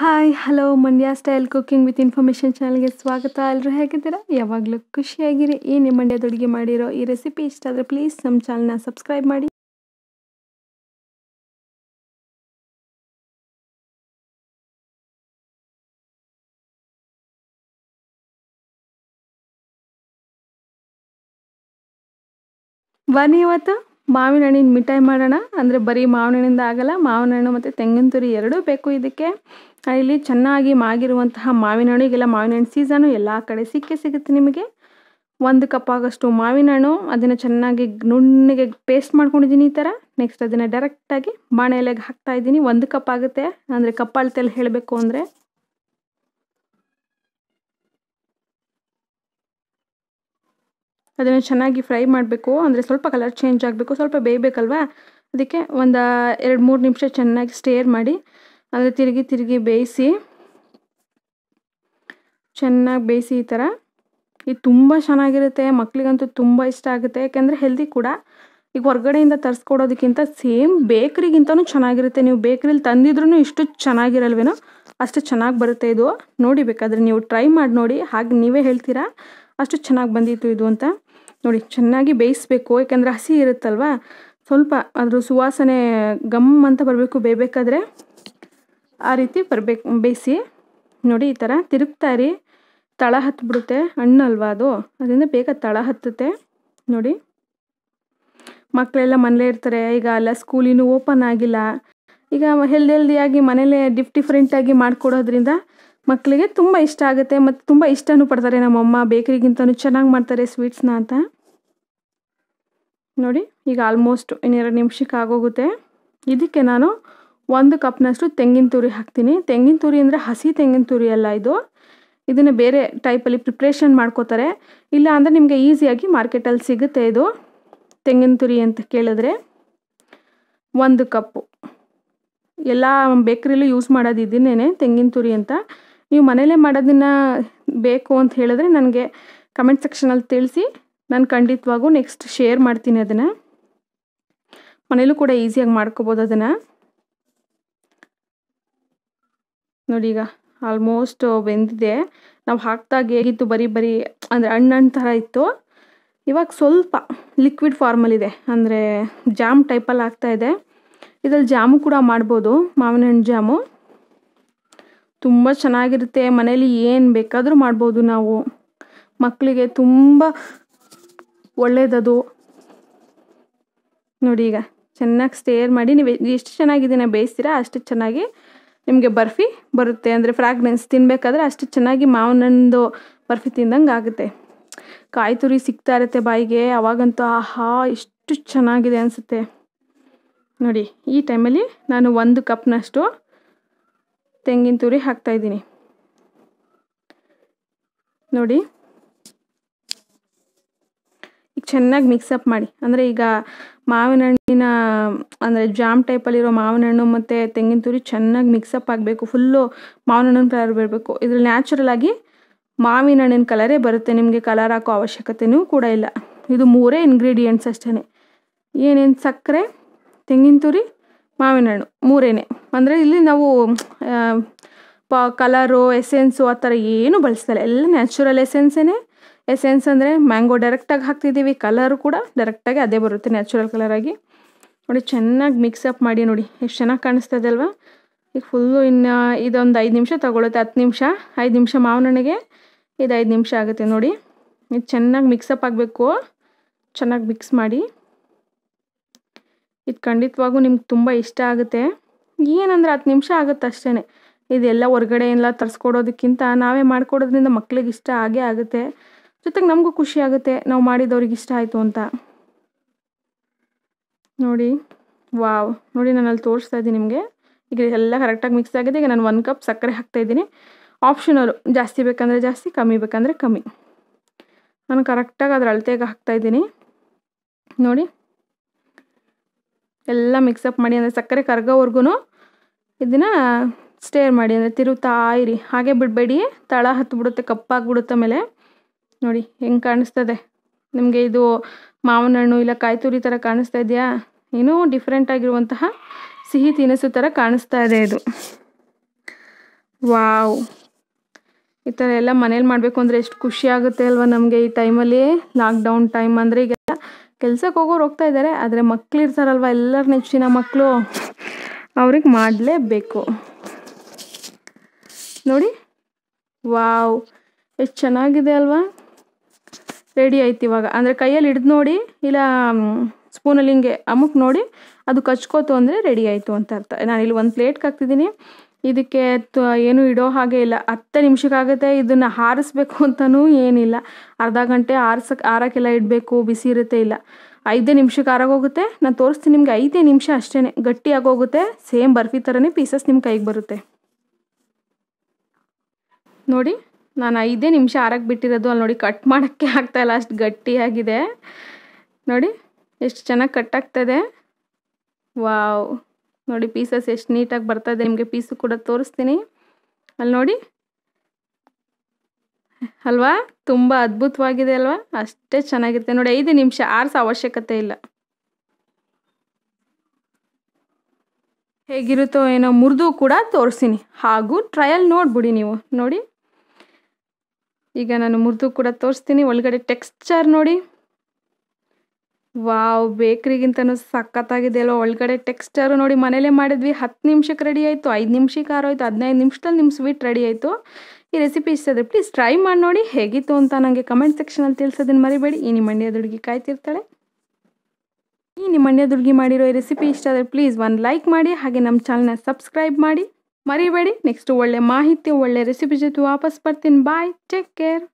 hi hello Mandya style cooking with information ಚಾನಲ್ಗೆ ಸ್ವಾಗತ ಎಲ್ಲರೂ ಹೇಗಿದ್ದೀರಾ ಯಾವಾಗಲೂ ಖುಷಿಯಾಗಿರಿ ಈ ನಿಮ್ಮ ಅಡುಗೆ ಮಾಡಿರೋ ಈ ರೆಸಿಪಿ ಇಷ್ಟ ಆದರೆ ಪ್ಲೀಸ್ ನಮ್ಮ ಚಾನಲ್ನ ಸಬ್ಸ್ಕ್ರೈಬ್ ಮಾಡಿ ಬನ್ನಿ ಇವತ್ತು ಮಾವಿನ ಹಣ್ಣಿನ ಮಿಠಾಯಿ ಮಾಡೋಣ ಅಂದರೆ ಬರೀ ಮಾವಿನ ಹಣ್ಣಿಂದ ಆಗಲ್ಲ ಮಾವಿನ ಹಣ್ಣು ಮತ್ತು ತೆಂಗಿನ ತುರಿ ಎರಡೂ ಬೇಕು ಇದಕ್ಕೆ ಇಲ್ಲಿ ಚೆನ್ನಾಗಿ ಮಾಗಿರುವಂತಹ ಮಾವಿನ ಹಣ್ಣು ಈಗೆಲ್ಲ ಮಾವಿನ ಹಣ್ಣು ಸೀಸನು ಎಲ್ಲ ಕಡೆ ಸಿಕ್ಕೇ ಸಿಗುತ್ತೆ ನಿಮಗೆ ಒಂದು ಕಪ್ ಆಗೋಷ್ಟು ಮಾವಿನ ಹಣ್ಣು ಅದನ್ನು ಚೆನ್ನಾಗಿ ನುಣ್ಣಗೆ ಪೇಸ್ಟ್ ಮಾಡ್ಕೊಂಡಿದ್ದೀನಿ ಈ ಥರ ನೆಕ್ಸ್ಟ್ ಅದನ್ನು ಡೈರೆಕ್ಟಾಗಿ ಬಾಣೆ ಎಲೆಗೆ ಹಾಕ್ತಾ ಒಂದು ಕಪ್ ಆಗುತ್ತೆ ಅಂದರೆ ಕಪ್ಪಾಳ್ತೆಯಲ್ಲಿ ಹೇಳಬೇಕು ಅಂದರೆ ಅದನ್ನು ಚೆನ್ನಾಗಿ ಫ್ರೈ ಮಾಡಬೇಕು ಅಂದರೆ ಸ್ವಲ್ಪ ಕಲರ್ ಚೇಂಜ್ ಆಗಬೇಕು ಸ್ವಲ್ಪ ಬೇಯಬೇಕಲ್ವಾ ಅದಕ್ಕೆ ಒಂದು ಎರಡು ಮೂರು ನಿಮಿಷ ಚೆನ್ನಾಗಿ ಸ್ಟೇರ್ ಮಾಡಿ ಅಂದರೆ ತಿರುಗಿ ತಿರುಗಿ ಬೇಯಿಸಿ ಚೆನ್ನಾಗಿ ಬೇಯಿಸಿ ಈ ಥರ ಇದು ತುಂಬ ಚೆನ್ನಾಗಿರುತ್ತೆ ಮಕ್ಕಳಿಗಂತೂ ತುಂಬ ಇಷ್ಟ ಆಗುತ್ತೆ ಯಾಕೆಂದರೆ ಹೆಲ್ದಿ ಕೂಡ ಈಗ ಹೊರಗಡೆಯಿಂದ ತರಿಸ್ಕೊಡೋದಕ್ಕಿಂತ ಸೇಮ್ ಬೇಕ್ರಿಗಿಂತನೂ ಚೆನ್ನಾಗಿರುತ್ತೆ ನೀವು ಬೇಕ್ರಿಲಿ ತಂದಿದ್ರೂ ಇಷ್ಟು ಚೆನ್ನಾಗಿರಲ್ವೇನೋ ಅಷ್ಟು ಚೆನ್ನಾಗಿ ಬರುತ್ತೆ ಇದು ನೋಡಿ ಬೇಕಾದರೆ ನೀವು ಟ್ರೈ ಮಾಡಿ ನೋಡಿ ಹಾಗೆ ನೀವೇ ಹೇಳ್ತೀರಾ ಅಷ್ಟು ಚೆನ್ನಾಗಿ ಬಂದಿತ್ತು ಇದು ಅಂತ ನೋಡಿ ಚೆನ್ನಾಗಿ ಬೇಯಿಸ್ಬೇಕು ಯಾಕಂದರೆ ಹಸಿ ಇರುತ್ತಲ್ವ ಸ್ವಲ್ಪ ಅದ್ರ ಸುವಾಸನೆ ಗಮ್ ಅಂತ ಬರಬೇಕು ಬೇಯಬೇಕಾದ್ರೆ ಆ ರೀತಿ ಬರಬೇಕು ಬೇಯಿಸಿ ನೋಡಿ ಈ ಥರ ತಿರುಗ್ತಾ ತಳ ಹತ್ತಿಬಿಡುತ್ತೆ ಹಣ್ಣು ಅಲ್ವಾ ಅದು ಅದರಿಂದ ಬೇಗ ತಳ ಹತ್ತುತ್ತೆ ನೋಡಿ ಮಕ್ಕಳೆಲ್ಲ ಮನೇಲೇ ಇರ್ತಾರೆ ಈಗ ಅಲ್ಲ ಸ್ಕೂಲಿನೂ ಓಪನ್ ಆಗಿಲ್ಲ ಈಗ ಹೆಲ್ದಿ ಹೆಲ್ದಿಯಾಗಿ ಮನೇಲೇ ಡಿಫ್ ಡಿಫ್ರೆಂಟಾಗಿ ಮಾಡಿಕೊಡೋದ್ರಿಂದ ಮಕ್ಕಳಿಗೆ ತುಂಬ ಇಷ್ಟ ಆಗುತ್ತೆ ಮತ್ತು ತುಂಬ ಇಷ್ಟನೂ ಪಡ್ತಾರೆ ನಮ್ಮಮ್ಮ ಬೇಕರಿಗಿಂತನೂ ಚೆನ್ನಾಗಿ ಮಾಡ್ತಾರೆ ಸ್ವೀಟ್ಸ್ನ ಅಂತ ನೋಡಿ ಈಗ ಆಲ್ಮೋಸ್ಟ್ ಇನ್ನೆರಡು ನಿಮಿಷಕ್ಕೆ ಆಗೋಗುತ್ತೆ ಇದಕ್ಕೆ ನಾನು ಒಂದು ಕಪ್ನಷ್ಟು ತೆಂಗಿನ ತುರಿ ಹಾಕ್ತೀನಿ ತೆಂಗಿನ ತುರಿ ಅಂದರೆ ಹಸಿ ತೆಂಗಿನ ತುರಿ ಅಲ್ಲ ಇದು ಇದನ್ನು ಬೇರೆ ಟೈಪಲ್ಲಿ ಪ್ರಿಪ್ರೇಷನ್ ಮಾಡ್ಕೋತಾರೆ ಇಲ್ಲ ಅಂದರೆ ನಿಮಗೆ ಈಸಿಯಾಗಿ ಮಾರ್ಕೆಟಲ್ಲಿ ಸಿಗುತ್ತೆ ಇದು ತೆಂಗಿನ ತುರಿ ಅಂತ ಕೇಳಿದ್ರೆ ಒಂದು ಕಪ್ಪು ಎಲ್ಲ ಬೇಕ್ರಿಲೂ ಯೂಸ್ ಮಾಡೋದು ಇದನ್ನೇನೆ ತೆಂಗಿನ ತುರಿ ಅಂತ ನೀವು ಮನೇಲೇ ಮಾಡೋದನ್ನು ಬೇಕು ಅಂತ ಹೇಳಿದ್ರೆ ನನಗೆ ಕಮೆಂಟ್ ಸೆಕ್ಷನಲ್ಲಿ ತಿಳಿಸಿ ನಾನು ಖಂಡಿತವಾಗೂ ನೆಕ್ಸ್ಟ್ ಶೇರ್ ಮಾಡ್ತೀನಿ ಅದನ್ನು ಮನೇಲೂ ಕೂಡ ಈಸಿಯಾಗಿ ಮಾಡ್ಕೋಬೋದು ಅದನ್ನು ನೋಡಿ ಈಗ ಆಲ್ಮೋಸ್ಟ್ ಬೆಂದಿದೆ ನಾವು ಹಾಕ್ದಾಗ ಹೇಗಿತ್ತು ಬರೀ ಬರೀ ಅಂದರೆ ಹಣ್ಣು ಥರ ಇತ್ತು ಇವಾಗ ಸ್ವಲ್ಪ ಲಿಕ್ವಿಡ್ ಫಾರ್ಮಲ್ಲಿದೆ ಅಂದರೆ ಜಾಮ್ ಟೈಪಲ್ಲಿ ಆಗ್ತಾಯಿದೆ ಇದರಲ್ಲಿ ಜಾಮು ಕೂಡ ಮಾಡ್ಬೋದು ಮಾವಿನ ಹಣ್ಣು ಜಾಮು ತುಂಬ ಚೆನ್ನಾಗಿರುತ್ತೆ ಮನೇಲಿ ಏನು ಬೇಕಾದರೂ ಮಾಡ್ಬೋದು ನಾವು ಮಕ್ಕಳಿಗೆ ತುಂಬ ಒಳ್ಳೆಯದದು ನೋಡಿ ಈಗ ಚೆನ್ನಾಗಿ ಸ್ಟೇರ್ ಮಾಡಿ ನೀವು ಎಷ್ಟು ಚೆನ್ನಾಗಿ ಇದನ್ನು ಬೇಯಿಸ್ತೀರಾ ಅಷ್ಟು ಚೆನ್ನಾಗಿ ನಿಮಗೆ ಬರ್ಫಿ ಬರುತ್ತೆ ಅಂದರೆ ಫ್ರಾಗ್ರೆನ್ಸ್ ತಿನ್ನಬೇಕಾದ್ರೆ ಅಷ್ಟು ಚೆನ್ನಾಗಿ ಮಾವನಂದು ಬರ್ಫಿ ತಿಂದಂಗೆ ಆಗುತ್ತೆ ಕಾಯಿ ತುರಿ ಸಿಗ್ತಾ ಇರುತ್ತೆ ಬಾಯಿಗೆ ಅವಾಗಂತೂ ಆಹಾ ಎಷ್ಟು ಚೆನ್ನಾಗಿದೆ ಅನಿಸುತ್ತೆ ನೋಡಿ ಈ ಟೈಮಲ್ಲಿ ನಾನು ಒಂದು ಕಪ್ನಷ್ಟು ತೆಂಗಿನ ತುರಿ ಇದ್ದೀನಿ ನೋಡಿ ಈಗ ಚೆನ್ನಾಗಿ ಮಿಕ್ಸಪ್ ಮಾಡಿ ಅಂದರೆ ಈಗ ಮಾವಿನ ಹಣ್ಣಿನ ಅಂದರೆ ಜಾಮ್ ಟೈಪಲ್ಲಿರೋ ಮಾವಿನ ಹಣ್ಣು ಮತ್ತು ತೆಂಗಿನ ತುರಿ ಚೆನ್ನಾಗಿ ಮಿಕ್ಸಪ್ ಆಗಬೇಕು ಫುಲ್ಲು ಮಾವಿನ ಹಣ್ಣಿನ ಕಲರ್ ಬರಬೇಕು ಇದ್ರಲ್ಲಿ ನ್ಯಾಚುರಲ್ ಆಗಿ ಮಾವಿನ ಹಣ್ಣಿನ ಕಲರೇ ಬರುತ್ತೆ ನಿಮಗೆ ಕಲರ್ ಹಾಕೋ ಅವಶ್ಯಕತೆಯೂ ಕೂಡ ಇಲ್ಲ ಇದು ಮೂರೇ ಇಂಗ್ರೀಡಿಯೆಂಟ್ಸ್ ಅಷ್ಟೇ ಏನೇನು ಸಕ್ಕರೆ ತೆಂಗಿನ ತುರಿ ಮಾವಿನ ಹಣ್ಣು ಮೂರೇನೆ ಅಂದರೆ ಇಲ್ಲಿ ನಾವು ಪ ಕಲರು ಎಸೆನ್ಸು ಆ ಥರ ಏನೂ ಬಳಸ್ತಾರೆ ಎಲ್ಲ ನ್ಯಾಚುರಲ್ ಎಸೆನ್ಸೇ ಎಸೆನ್ಸ್ ಅಂದರೆ ಮ್ಯಾಂಗೋ ಡೈರೆಕ್ಟಾಗಿ ಹಾಕ್ತಿದ್ದೀವಿ ಕಲರು ಕೂಡ ಡೈರೆಕ್ಟಾಗಿ ಅದೇ ಬರುತ್ತೆ ನ್ಯಾಚುರಲ್ ಕಲರಾಗಿ ನೋಡಿ ಚೆನ್ನಾಗಿ ಮಿಕ್ಸಪ್ ಮಾಡಿ ನೋಡಿ ಎಷ್ಟು ಚೆನ್ನಾಗಿ ಕಾಣಿಸ್ತದೆ ಅಲ್ವಾ ಈಗ ಫುಲ್ಲು ಇನ್ನು ಇದೊಂದು ಐದು ನಿಮಿಷ ತೊಗೊಳುತ್ತೆ ಹತ್ತು ನಿಮಿಷ ಐದು ನಿಮಿಷ ಮಾವನಣ್ಣಗೆ ಇದು ಐದು ನಿಮಿಷ ಆಗುತ್ತೆ ನೋಡಿ ಇದು ಚೆನ್ನಾಗಿ ಮಿಕ್ಸಪ್ ಆಗಬೇಕು ಚೆನ್ನಾಗಿ ಮಿಕ್ಸ್ ಮಾಡಿ ಇದು ಖಂಡಿತವಾಗೂ ನಿಮ್ಗೆ ತುಂಬ ಇಷ್ಟ ಆಗುತ್ತೆ ಏನಂದರೆ ಹತ್ತು ನಿಮಿಷ ಆಗುತ್ತೆ ಅಷ್ಟೇ ಇದೆಲ್ಲ ಹೊರ್ಗಡೆ ಎಲ್ಲ ತರಿಸ್ಕೊಡೋದಕ್ಕಿಂತ ನಾವೇ ಮಾಡಿಕೊಡೋದ್ರಿಂದ ಮಕ್ಳಿಗೆ ಇಷ್ಟ ಆಗೇ ಆಗುತ್ತೆ ಜೊತೆಗೆ ನಮಗೂ ಖುಷಿ ಆಗುತ್ತೆ ನಾವು ಮಾಡಿದವ್ರಿಗೆ ಇಷ್ಟ ಆಯಿತು ಅಂತ ನೋಡಿ ವಾವ್ ನೋಡಿ ನಾನು ಅಲ್ಲಿ ತೋರಿಸ್ತಾ ಇದ್ದೀನಿ ನಿಮಗೆ ಈಗ ಎಲ್ಲ ಕರೆಕ್ಟಾಗಿ ಮಿಕ್ಸ್ ಆಗಿದೆ ಈಗ ನಾನು ಒಂದು ಕಪ್ ಸಕ್ಕರೆ ಹಾಕ್ತಾಯಿದ್ದೀನಿ ಆಪ್ಷನರು ಜಾಸ್ತಿ ಬೇಕಂದರೆ ಜಾಸ್ತಿ ಕಮ್ಮಿ ಬೇಕಂದರೆ ಕಮ್ಮಿ ನಾನು ಕರೆಕ್ಟಾಗಿ ಅದರ ಅಳತೆಗೆ ಹಾಕ್ತಾಯಿದ್ದೀನಿ ನೋಡಿ ಎಲ್ಲ ಮಿಕ್ಸಪ್ ಮಾಡಿ ಅಂದರೆ ಸಕ್ಕರೆ ಕರ್ಗೋವರೆಗೂ ಇದನ್ನು ಸ್ಟೇರ್ ಮಾಡಿ ಅಂದರೆ ತಿರುಗ್ತಾ ಇರಿ ಹಾಗೆ ಬಿಡಬೇಡಿ ತಳ ಹತ್ತಿಬಿಡುತ್ತೆ ಕಪ್ಪಾಗಿಬಿಡುತ್ತೆ ಮೇಲೆ ನೋಡಿ ಹೆಂಗೆ ಕಾಣಿಸ್ತದೆ ನಿಮಗೆ ಇದು ಮಾವಿನ ಹಣ್ಣು ಇಲ್ಲ ಕಾಯಿ ತುರಿ ಥರ ಕಾಣಿಸ್ತಾ ಇದೆಯಾ ಏನೂ ಡಿಫ್ರೆಂಟ್ ಆಗಿರುವಂತಹ ಸಿಹಿ ತಿನಿಸು ಥರ ಕಾಣಿಸ್ತಾ ಇದೆ ಇದು ವಾವ್ ಈ ಥರ ಎಲ್ಲ ಮನೇಲಿ ಮಾಡಬೇಕು ಅಂದರೆ ಎಷ್ಟು ಖುಷಿ ಆಗುತ್ತೆ ಅಲ್ವಾ ನಮಗೆ ಈ ಟೈಮಲ್ಲಿ ಲಾಕ್ಡೌನ್ ಟೈಮ್ ಅಂದರೆ ಈಗ ಕೆಲ್ಸಕ್ಕೆ ಹೋಗೋರು ಹೋಗ್ತಾ ಇದ್ದಾರೆ ಆದರೆ ಮಕ್ಳು ಇರ್ತಾರಲ್ವ ಎಲ್ಲರ ನೆಚ್ಚಿನ ಮಕ್ಕಳು ಅವ್ರಿಗೆ ಮಾಡಲೇಬೇಕು ನೋಡಿ ವಾವ್ ಎಷ್ಟು ಚೆನ್ನಾಗಿದೆ ಅಲ್ವಾ ರೆಡಿ ಆಯ್ತು ಇವಾಗ ಅಂದರೆ ಕೈಯಲ್ಲಿ ಹಿಡ್ದು ನೋಡಿ ಇಲ್ಲ ಸ್ಪೂನಲ್ಲಿ ಹಿಂಗೆ ಅಮುಕ್ ನೋಡಿ ಅದು ಕಚ್ಕೋತು ಅಂದರೆ ರೆಡಿ ಆಯಿತು ಅಂತ ಅರ್ಥ ನಾನು ಇಲ್ಲಿ ಒಂದು ಪ್ಲೇಟ್ಗೆ ಹಾಕ್ತಿದ್ದೀನಿ ಇದಕ್ಕೆ ಏನು ಏನೂ ಇಡೋ ಹಾಗೆ ಇಲ್ಲ ಹತ್ತು ನಿಮಿಷಕ್ಕಾಗುತ್ತೆ ಇದನ್ನು ಹಾರಿಸ್ಬೇಕು ಅಂತಲೂ ಏನಿಲ್ಲ ಅರ್ಧ ಗಂಟೆ ಆರ್ಸಕ್ಕೆ ಆರೋಕ್ಕೆಲ್ಲ ಇಡಬೇಕು ಬಿಸಿ ಇರುತ್ತೆ ಇಲ್ಲ ಐದೇ ನಿಮಿಷಕ್ಕೆ ಆರಾಗೋಗುತ್ತೆ ನಾನು ತೋರಿಸ್ತೀನಿ ನಿಮಗೆ ಐದೇ ನಿಮಿಷ ಅಷ್ಟೇ ಗಟ್ಟಿಯಾಗೋಗುತ್ತೆ ಸೇಮ್ ಬರ್ಫಿ ಥರನೇ ಪೀಸಸ್ ನಿಮ್ಮ ಕೈಗೆ ಬರುತ್ತೆ ನೋಡಿ ನಾನು ಐದೇ ನಿಮಿಷ ಆರಕ್ಕೆ ಬಿಟ್ಟಿರೋದು ಅಲ್ಲಿ ನೋಡಿ ಕಟ್ ಮಾಡೋಕ್ಕೆ ಆಗ್ತಾಯಿಲ್ಲ ಅಷ್ಟು ಗಟ್ಟಿಯಾಗಿದೆ ನೋಡಿ ಎಷ್ಟು ಚೆನ್ನಾಗಿ ಕಟ್ ವಾವ್ ನೋಡಿ ಪೀಸಸ್ ಎಷ್ಟು ನೀಟಾಗಿ ಬರ್ತಾ ಇದೆ ನಿಮಗೆ ಪೀಸು ಕೂಡ ತೋರಿಸ್ತೀನಿ ಅಲ್ಲಿ ನೋಡಿ ಅಲ್ವಾ ತುಂಬ ಅದ್ಭುತವಾಗಿದೆ ಅಲ್ವಾ ಅಷ್ಟೇ ಚೆನ್ನಾಗಿರುತ್ತೆ ನೋಡಿ ಐದು ನಿಮಿಷ ಆರಿಸೋ ಅವಶ್ಯಕತೆ ಇಲ್ಲ ಹೇಗಿರುತ್ತೋ ಏನೋ ಮುರಿದು ಕೂಡ ತೋರಿಸ್ತೀನಿ ಹಾಗೂ ಟ್ರಯಲ್ ನೋಡ್ಬಿಡಿ ನೀವು ನೋಡಿ ಈಗ ನಾನು ಮುರಿದು ಕೂಡ ತೋರಿಸ್ತೀನಿ ಒಳಗಡೆ ಟೆಕ್ಸ್ಚರ್ ನೋಡಿ ವಾವ್ ಬೇಕ್ರಿಗಿಂತನೂ ಸಖತ್ತಾಗಿದೆಯಲ್ಲ ಒಳಗಡೆ ಟೆಕ್ಸ್ಚರು ನೋಡಿ ಮನೇಲೇ ಮಾಡಿದ್ವಿ ಹತ್ತು ನಿಮಿಷಕ್ಕೆ ರೆಡಿ ಆಯಿತು ಐದು ನಿಮಿಷಕ್ಕೆ ಆರೋಯ್ತು ಹದಿನೈದು ನಿಮಿಷದಲ್ಲಿ ನಿಮ್ಮ ಸ್ವೀಟ್ ರೆಡಿ ಆಯಿತು ಈ ರೆಸಿಪಿ ಇಷ್ಟ ಪ್ಲೀಸ್ ಟ್ರೈ ಮಾಡಿ ನೋಡಿ ಹೇಗಿತ್ತು ಅಂತ ನನಗೆ ಕಮೆಂಟ್ ಸೆಕ್ಷನಲ್ಲಿ ತಿಳಿಸೋದನ್ನು ಮರಿಬೇಡಿ ಈ ನಿಮ್ಮ ಮಂಡ್ಯದ ಹುಡುಗಿ ಕಾಯ್ತಿರ್ತಾಳೆ ಈ ನಿಮ್ಮ ಮಂಡ್ಯದ ಹುಡುಗಿ ಮಾಡಿರೋ ಈ ರೆಸಿಪಿ ಇಷ್ಟ ಪ್ಲೀಸ್ ಒಂದು ಲೈಕ್ ಮಾಡಿ ಹಾಗೆ ನಮ್ಮ ಚಾನಲ್ನ ಸಬ್ಸ್ಕ್ರೈಬ್ ಮಾಡಿ ಮರಿಬೇಡಿ ನೆಕ್ಸ್ಟ್ ಒಳ್ಳೆ ಮಾಹಿತಿ ಒಳ್ಳೆ ರೆಸಿಪಿ ಜೊತೆ ವಾಪಸ್ ಬರ್ತೀನಿ ಬಾಯ್ ಟೇಕ್ ಕೇರ್